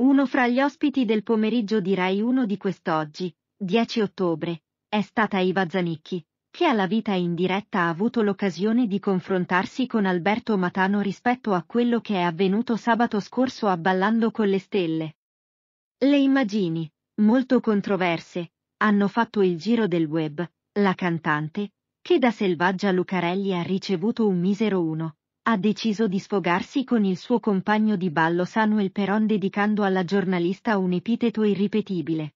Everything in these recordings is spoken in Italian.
Uno fra gli ospiti del pomeriggio di Rai 1 di quest'oggi, 10 ottobre, è stata Iva Zanicchi, che alla vita in diretta ha avuto l'occasione di confrontarsi con Alberto Matano rispetto a quello che è avvenuto sabato scorso a Ballando con le Stelle. Le immagini, molto controverse, hanno fatto il giro del web, la cantante, che da selvaggia Lucarelli ha ricevuto un misero 1, ha deciso di sfogarsi con il suo compagno di ballo Samuel Peron dedicando alla giornalista un epiteto irripetibile.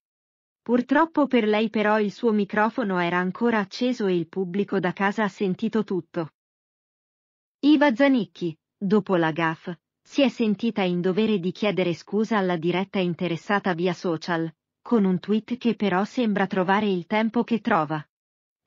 Purtroppo per lei però il suo microfono era ancora acceso e il pubblico da casa ha sentito tutto. Iva Zanicchi, dopo la GAF, si è sentita in dovere di chiedere scusa alla diretta interessata via social, con un tweet che però sembra trovare il tempo che trova.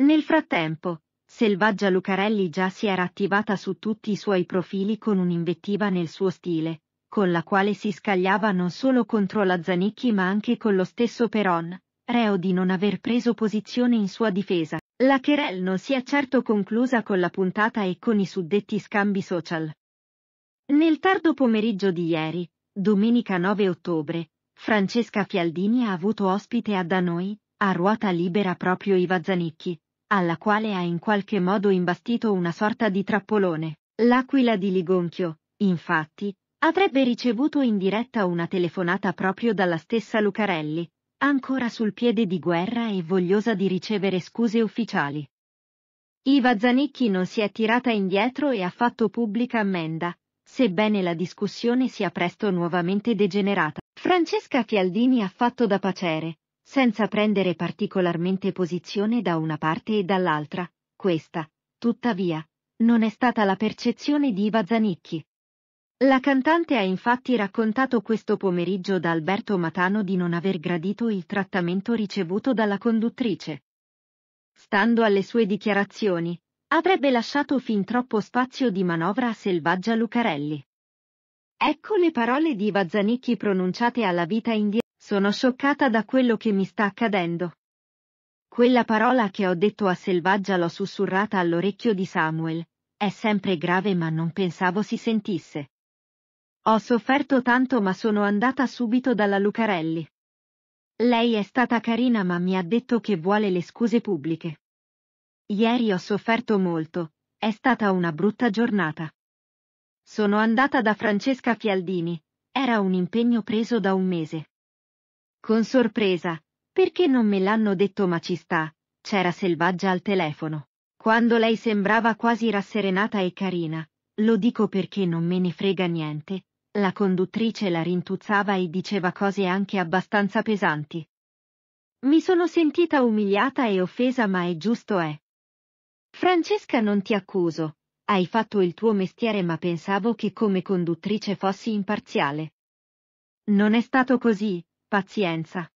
Nel frattempo, Selvaggia Lucarelli già si era attivata su tutti i suoi profili con un'invettiva nel suo stile, con la quale si scagliava non solo contro la Zanicchi ma anche con lo stesso Peron, reo di non aver preso posizione in sua difesa. La querel non si è certo conclusa con la puntata e con i suddetti scambi social. Nel tardo pomeriggio di ieri, domenica 9 ottobre, Francesca Fialdini ha avuto ospite a da noi, a ruota libera proprio Iva Zanicchi, alla quale ha in qualche modo imbastito una sorta di trappolone. L'aquila di Ligonchio, infatti, avrebbe ricevuto in diretta una telefonata proprio dalla stessa Lucarelli, ancora sul piede di guerra e vogliosa di ricevere scuse ufficiali. Iva Zanicchi non si è tirata indietro e ha fatto pubblica ammenda, sebbene la discussione sia presto nuovamente degenerata. Francesca Fialdini ha fatto da pacere, senza prendere particolarmente posizione da una parte e dall'altra. Questa, tuttavia, non è stata la percezione di Iva Zanicchi. La cantante ha infatti raccontato questo pomeriggio da Alberto Matano di non aver gradito il trattamento ricevuto dalla conduttrice. Stando alle sue dichiarazioni, avrebbe lasciato fin troppo spazio di manovra a Selvaggia Lucarelli. Ecco le parole di Vazzanicchi pronunciate alla vita indiana. Sono scioccata da quello che mi sta accadendo. Quella parola che ho detto a Selvaggia l'ho sussurrata all'orecchio di Samuel. È sempre grave ma non pensavo si sentisse. Ho sofferto tanto ma sono andata subito dalla Lucarelli. Lei è stata carina ma mi ha detto che vuole le scuse pubbliche. Ieri ho sofferto molto, è stata una brutta giornata. Sono andata da Francesca Fialdini, era un impegno preso da un mese. Con sorpresa, perché non me l'hanno detto ma ci sta, c'era Selvaggia al telefono. Quando lei sembrava quasi rasserenata e carina, lo dico perché non me ne frega niente, la conduttrice la rintuzzava e diceva cose anche abbastanza pesanti. Mi sono sentita umiliata e offesa ma è giusto è. Eh. Francesca non ti accuso, hai fatto il tuo mestiere ma pensavo che come conduttrice fossi imparziale. Non è stato così, Pazienza.